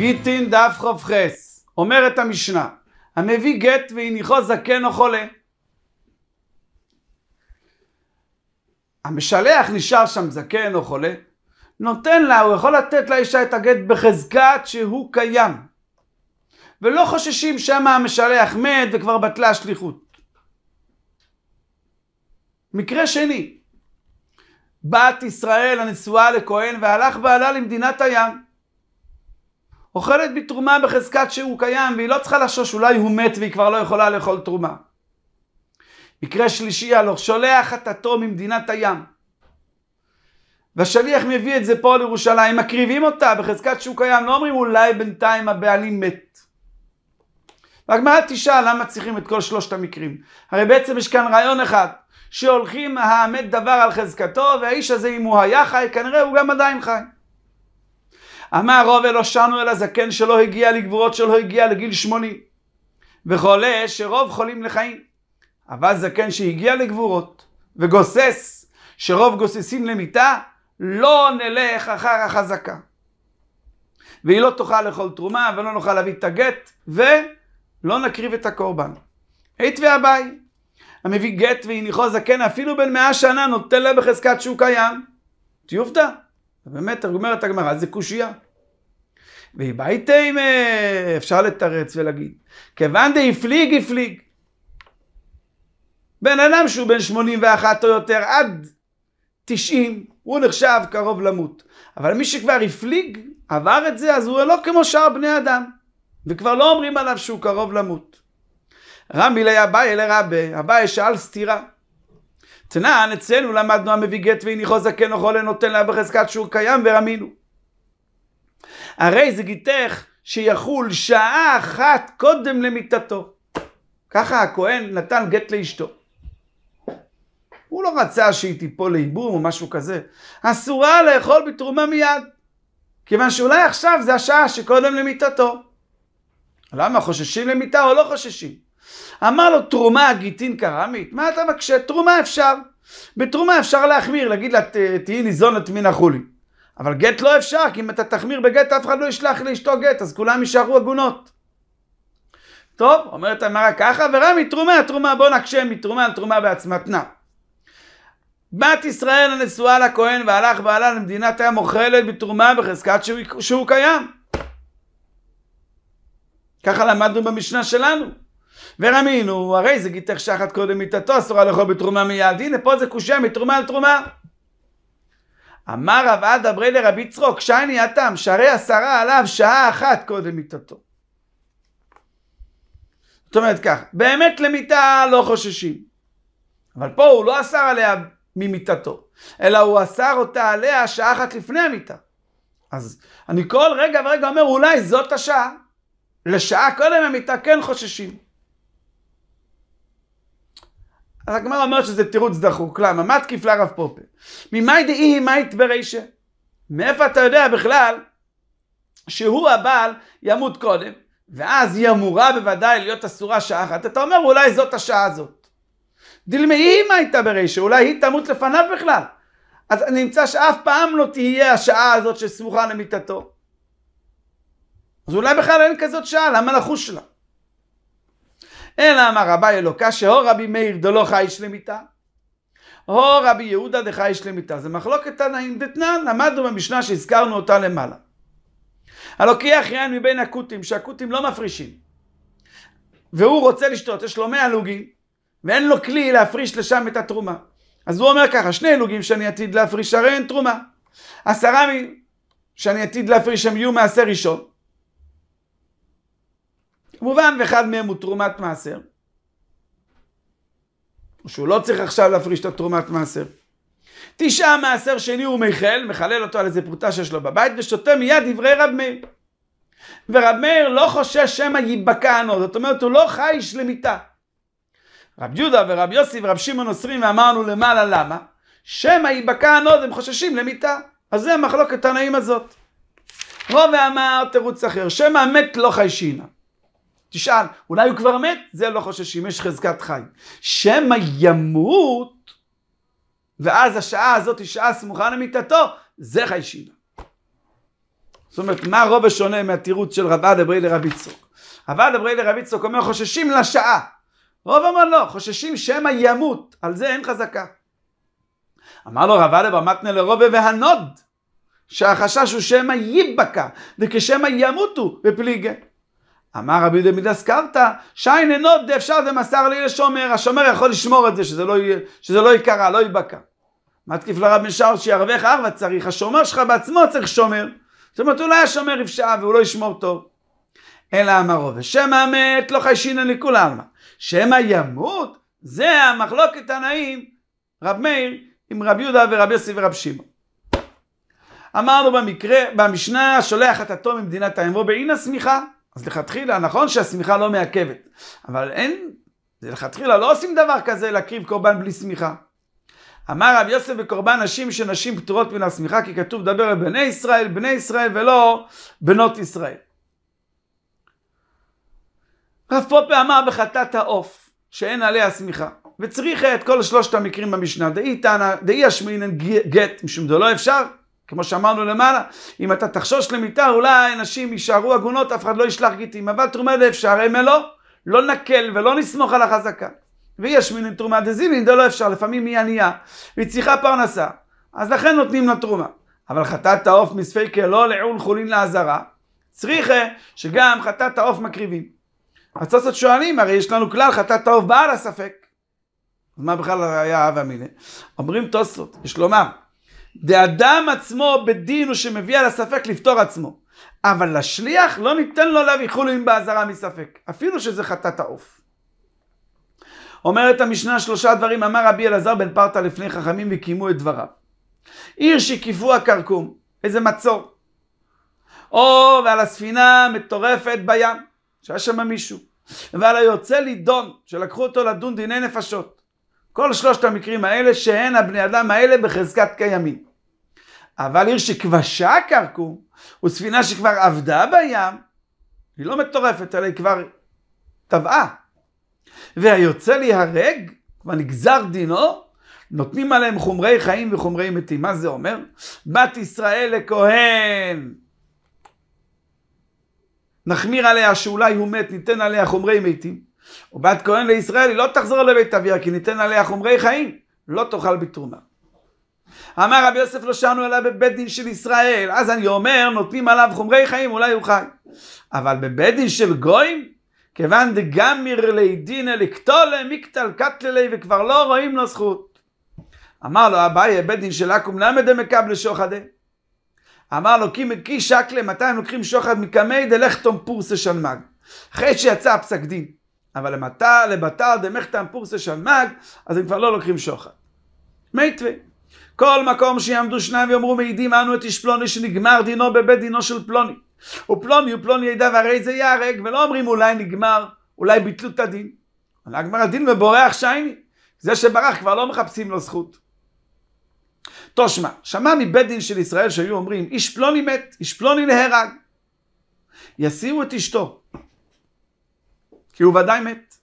גיטין דף כ"ח, אומרת המשנה, המביא גט והניחו זקן או חולה. המשלח נשאר שם זקן או חולה, נותן לה, הוא יכול לתת לאישה את הגט בחזקת שהוא קיים. ולא חוששים שמא המשלח מת וכבר בטלה השליחות. מקרה שני, בת ישראל הנשואה לכהן והלך בעלה למדינת הים. אוכלת בתרומה בחזקת שהוא קיים, והיא לא צריכה לחשוש, אולי הוא מת והיא כבר לא יכולה לאכול תרומה. מקרה שלישי, הלוך שולח חטאתו ממדינת הים. והשליח מביא את זה פה לירושלים, מקריבים אותה בחזקת שהוא קיים, לא אומרים אולי בינתיים הבעלים מת. והגמרא תשאל למה צריכים את כל שלושת המקרים. הרי בעצם יש כאן רעיון אחד, שהולכים האמת דבר על חזקתו, והאיש הזה אם הוא היה חי, כנראה הוא גם עדיין חי. אמר רוב אלו שנו אל הזקן שלא הגיע לגבורות שלא הגיע לגיל שמונים. וחולה שרוב חולים לחיים. אבל זקן שהגיע לגבורות וגוסס, שרוב גוססים למיטה לא נלך אחר החזקה. והיא לא תאכל לאכול תרומה ולא נוכל להביא את הגט ולא נקריב את הקורבן. היית ואביי, המביא גט והניחו זקן אפילו בן מאה שנה נותן לה בחזקת שהוא קיים. תיופתא. באמת, אומרת הגמרא, זה קושייה. ואיבאי תימה, אפשר לתרץ ולהגיד. כיוון דה הפליג. הפליג. בן אדם שהוא בן 81 או יותר עד 90, הוא נחשב קרוב למות. אבל מי שכבר הפליג, עבר את זה, אז הוא לא כמו שאר בני אדם. וכבר לא אומרים עליו שהוא קרוב למות. רמי לי אביי לרבה, אביי שאל סתירה. תנען, אצלנו למדנו המביא גט והניחו זקן אוכל לנותן לה בחזקת שהוא קיים ורמינו. הרי זה גיתך שיחול שעה אחת קודם למיטתו. ככה הכהן נתן גט לאשתו. הוא לא רצה שהיא תיפול לאיבום או משהו כזה. אסורה לאכול בתרומה מיד, כיוון שאולי עכשיו זה השעה שקודם למיטתו. למה? חוששים למיטה או לא חוששים? אמר לו, תרומה גיטין קרמית? מה אתה מקשה? תרומה אפשר. בתרומה אפשר להחמיר, להגיד לה, תהיי ניזונת מן החולין. אבל גט לא אפשר, כי אם אתה תחמיר בגט, אף אחד לא ישלח לאשתו גט, אז כולם יישארו עגונות. טוב, אומרת הגמרא ככה, ורע מתרומה, תרומה, בוא נקשה מתרומה על תרומה בעצמתנה. בת ישראל הנשואה לכהן והלך ועלה למדינת הים אוכלת בתרומה בחזקת שהוא, שהוא קיים. ככה למדנו במשנה שלנו. ורמינו, הרי זה גיתך שחת קודם מיתתו, אסורה לאכול בתרומה מיד. הנה פה זה קושייה מתרומה על תרומה. אמר רב עד אברי לרבי צרוק, שאני התם, שערי עשרה עליו שעה אחת קודם מיתתו. זאת אומרת כך, באמת למיתה לא חוששים. אבל פה הוא לא אסר עליה ממיתתו, אלא הוא אסר אותה עליה שעה אחת לפני המיתה. אז אני כל רגע ורגע אומר, אולי זאת השעה. לשעה קודם המיתה כן חוששים. אז הגמרא אומרת שזה תירוץ דחוק. למה? מה תקיף לרב פופה? ממאי דאי מאית ברישה? מאיפה אתה יודע בכלל שהוא הבעל ימות קודם, ואז היא אמורה בוודאי להיות אסורה שעה אחת? אתה אומר אולי זאת השעה הזאת. דלמאי היא מאיתה ברישה, אולי היא תמות לפניו בכלל. אז נמצא שאף פעם לא תהיה השעה הזאת שסמוכה למיטתו. אז אולי בכלל אין כזאת שעה, למה לחוש לה? אלא אמר רבי אלוקה שאו רבי מאיר דלא חי שלמיתה. או רבי יהודה דחי שלמיתה. זה מחלוקת תנאים דתנן, למדנו במשנה שהזכרנו אותה למעלה. הלוקח יין מבין הכותים, שהכותים לא מפרישים. והוא רוצה לשתות, יש לו מאה לוגים, ואין לו כלי להפריש לשם את התרומה. אז הוא אומר ככה, שני לוגים שאני עתיד להפריש, הרי אין תרומה. עשרה מ... שאני עתיד להפריש הם יהיו מעשר ראשון. כמובן, ואחד מהם הוא תרומת מעשר. או שהוא לא צריך עכשיו להפריש את התרומת מעשר. תשעה מעשר שני הוא מיכל, מחלל אותו על איזה פרוטה שיש לו בבית, ושותה מיד דברי רב מאיר. ורב מאיר לא חושש שמא ייבקע ענו, זאת אומרת הוא לא חי שלמיתה. רב יהודה ורב יוסי ורב שמעון עוסרים ואמרנו למעלה למה? שמא ייבקע ענו, הם חוששים למיתה. אז זה המחלוקת הנעים הזאת. רוב ואמר תירוץ אחר, שמא מת לא חי שינה. תשאל, אולי הוא כבר מת? זה לא חוששים, יש חזקת חי. שמא ימות, ואז השעה הזאת היא שעה סמוכה למיטתו, זה חי שינה. זאת אומרת, מה רוב השונה מהתירוץ של רב עדה ברי לרב יצחוק? רב עדה ברי לרב יצחוק אומר, חוששים לשעה. רוב אמר לא, חוששים שמא ימות, על זה אין חזקה. אמר לו רב עדה מתנה לרובה והנוד, שהחשש הוא שמא ייבקע, וכשמא ימותו בפליגה. אמר רבי יהודה מידס קרתא, שיין אינות דאפשר דמסר לי לשומר, השומר יכול לשמור את זה, שזה לא, שזה לא יקרה, לא ייבקע. מתקיף לרב בן שאול ארבע צריך, השומר שלך בעצמו צריך שומר. זאת אומרת, אולי השומר יפשעה והוא לא ישמור טוב. אלא אמרו, ושם המת לא חי שינן לכול עלמא. שמא ימות, זה המחלוקת הנעים, רב מאיר, עם רב יהודה ורב יוסי ורב שמעון. אמרנו במקרה, במשנה, שולח את התום ממדינת האמרו בעין השמיכה. אז לכתחילה, נכון שהשמיכה לא מעכבת, אבל אין, לכתחילה לא עושים דבר כזה להקריב קורבן בלי שמיכה. אמר רב יוסף בקורבן נשים שנשים פטורות מן השמיכה, כי כתוב דבר על בני ישראל, בני ישראל ולא בנות ישראל. רב פופה אמר בחטאת העוף, שאין עליה שמיכה, וצריך את כל שלושת המקרים במשנה, דאי תנא, דאי השמינן גט, משום דלא אפשר, כמו שאמרנו למעלה, אם אתה תחשוש למיתה, אולי נשים יישארו עגונות, אף אחד לא ישלח גיטים. אבל תרומה זה אפשר, המה לא. לא נקל ולא נסמוך על החזקה. ויש מין תרומה דזימין, זה לא אפשר, לפעמים היא ענייה, והיא צריכה פרנסה, אז לכן נותנים לה תרומה. אבל חטאת העוף מספיקה לא לעול חולין לעזרה, צריכה שגם חטאת העוף מקריבים. הצוסות שואלים, הרי יש לנו כלל חטאת העוף בעל הספק. מה בכלל היה אהבה מיניה? אומרים תוספות, יש לומר. דאדם עצמו בדין הוא שמביא על הספק לפתור עצמו. אבל לשליח לא ניתן לו להביא חולין באזהרה מספק, אפילו שזה חטאת העוף. אומרת המשנה שלושה דברים אמר רבי אלעזר בן פרתא לפני חכמים וקיימו את דבריו. עיר שקיפו הכרכום, איזה מצור. או ועל הספינה מטורפת בים, שהיה שם מישהו. ועל היוצא לדון, שלקחו אותו לדון דיני נפשות. כל שלושת המקרים האלה שהן הבני אדם האלה בחזקת קיימים. אבל עיר שכבשה כרכום, וספינה שכבר עבדה בים, היא לא מטורפת, אלא היא כבר טבעה. והיוצא להיהרג, כבר נגזר דינו, נותנים עליהם חומרי חיים וחומרי מתים. מה זה אומר? בת ישראל לכהן. נחמיר עליה שאולי הוא מת, ניתן עליה חומרי מתים. ובת כהן לישראל היא לא תחזור לבית אביה כי ניתן עליה חומרי חיים, לא תאכל בתרומה. אמר רבי יוסף לא שרנו אלא בבית דין של ישראל, אז אני אומר נותנים עליו חומרי חיים אולי הוא חי. אבל בבית דין של גויים, כיוון דגמיר לי דינא לקטולה מיקטל קטללי וכבר לא רואים לו זכות. אמר לו אביי בית דין של אקום למד דמקבלה שוחדה? אמר לו כי מקי שקלה מתי הם לוקחים שוחד מקמי דלכתום פורסה שלמג. אחרי שיצא הפסק דין. אבל למטה, לבתר דמכתם פורסה שלמג, אז הם כבר לא לוקחים שוחד. מיתווה. כל מקום שיעמדו שניים ויאמרו מעידים אנו את איש פלוני שנגמר דינו בבית דינו של פלוני. ופלוני ופלוני ידע והרי זה ייהרג, ולא אומרים אולי נגמר, אולי ביטלו את הדין. עלה גמר הדין ובורח שייני. זה שברח כבר לא מחפשים לו זכות. תושמע, שמע מבית דין של ישראל שהיו אומרים איש פלוני מת, איש פלוני נהרג. יסיעו את אשתו, כי הוא ודאי מת.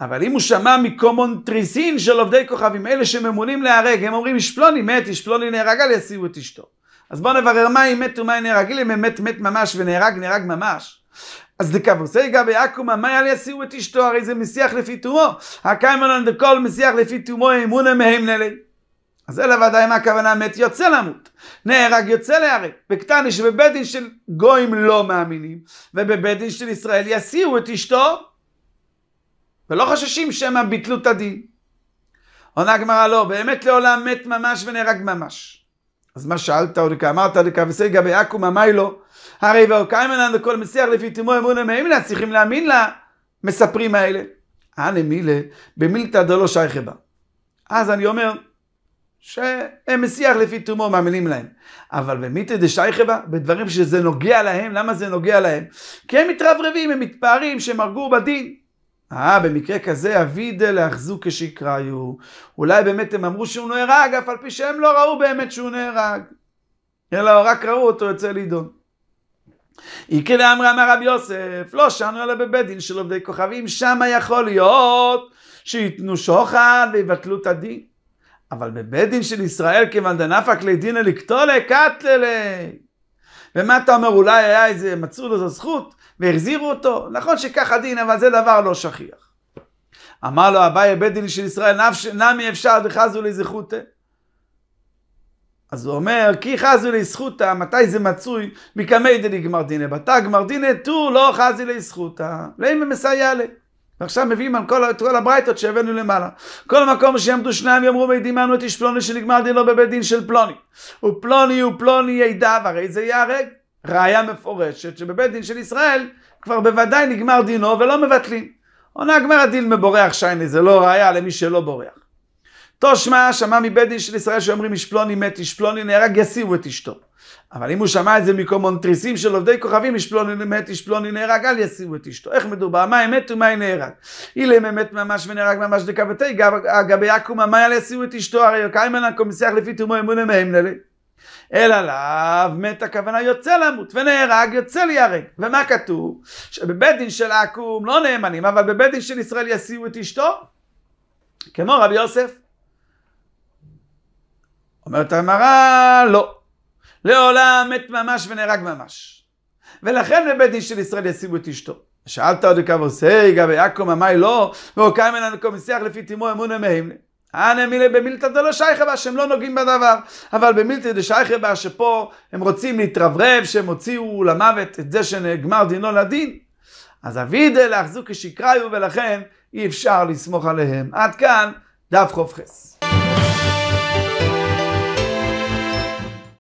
אבל אם הוא שמע מקומון תריסין של עובדי כוכבים, אלה שממונים להרג, הם אומרים אשפלוני מת, אשפלוני נהרג, אל יסיעו את אשתו. אז בואו נברר מה אם מת ומה אם נהרג, אם הם מת מת ממש ונהרג נהרג ממש. אז דקבוסי גבי עקומה, מה אל יסיעו את אשתו, הרי זה מסיח לפי תומו. הקיימון דקול מסיח לפי תומו, אמונה מהם נלי. אז אלה ודאי מה הכוונה מת יוצא למות. נהרג יוצא להרג. בקטני שבבית דין של גויים לא מאמינים, ובבית דין של ישראל יסיעו את אשתו, ולא חוששים שמא ביטלו את הדין. עונה הגמרא לא, באמת לעולם מת ממש ונהרג ממש. אז מה שאלת עוד כה, אמרת עוד כה, וסגה ביעקום אמי לו, הרי לנו כל מסיח לפי תימו אמרו להם האם לה צריכים להאמין למספרים האלה. אנא מילא, במילתא דלא שייכה בה. אז אני אומר, שהם מסיח לפי תומו מאמינים להם. אבל במיתא דשייכה בה, בדברים שזה נוגע להם, למה זה נוגע להם? כי הם מתרברבים, הם מתפארים שהם הרגו בדין. אה, במקרה כזה אבידה לאחזו כשיקראיו. אולי באמת הם אמרו שהוא נהרג, אף על פי שהם לא ראו באמת שהוא נהרג. אלא רק ראו אותו יוצא לידון. איקי לאמרי אמר רבי יוסף, לא שענו אלא בבית דין של עובדי כוכבים, שם יכול להיות שייתנו שוחד ויבטלו את הדין. אבל בבית דין של ישראל, כיוון דנפק לדינא לקטולה קטללה. ומה אתה אומר, אולי היה איזה, מצאו לזה זכות? והחזירו אותו. נכון שכך הדין, אבל זה דבר לא שכיח. אמר לו אביי בית דין של ישראל, נמי אפשר וחזו לי זכותה. אז הוא אומר, כי חזו לי זכותה, מתי זה מצוי? מקמי דלי גמר דינא. בתא גמר דינא, תו לא חזי לי זכותה, ואין מסייע לי. ועכשיו מביאים על כל, את כל הברייתות שהבאנו למעלה. כל מקום שיעמדו שניים יאמרו מעידים אנו את איש פלוני שנגמר דין לא בבית דין של פלוני. ופלוני ופלוני ידע, והרי זה ייהרג. ראיה מפורשת שבבית דין של ישראל כבר בוודאי נגמר דינו ולא מבטלים. עונה הגמרא הדין מבורח שייני, זה לא ראיה למי שלא בורח. תושמע שמע מבית דין של ישראל שאומרים איש פלוני מת, איש פלוני נהרג, יסיעו את אשתו. אבל אם הוא שמע את זה מקומונטריסים של עובדי כוכבים, איש פלוני מת, איש פלוני נהרג, אל יסיעו את אשתו. איך מדובר? מה אמת ומה היא נהרג? אילם אמת ממש ונהרג ממש דקה דקבתי, גבי יקום מה אל יסיעו את אשתו? הרי קיימן הקומסיח לפי תומו אמון אמהם נלי. אלא לאו מת הכוונה יוצא למות, ונהרג יוצא ליהרג. ומה כתוב? שבבית דין של עכו"ם לא נאמנים, אבל בבית דין של ישראל יסיעו את אשתו, כמו רבי יוסף. אומרת המרה לא. לעולם מת ממש ונהרג ממש. ולכן בבית דין של ישראל יסיעו את אשתו. שאלת עוד כמה עושה גבי עכו ממאי לא, ואוקיימן הנקום משיח לפי תימו אמון המהימנה. אנא מילא במילתא דלא שייכא בה, שהם לא נוגעים בדבר. אבל במילתא דשייכא בה, שפה הם רוצים להתרברב שהם הוציאו למוות את זה שנגמר דינו לדין. אז אבידה להחזו כשקריו, ולכן אי אפשר לסמוך עליהם. עד כאן דף חופכס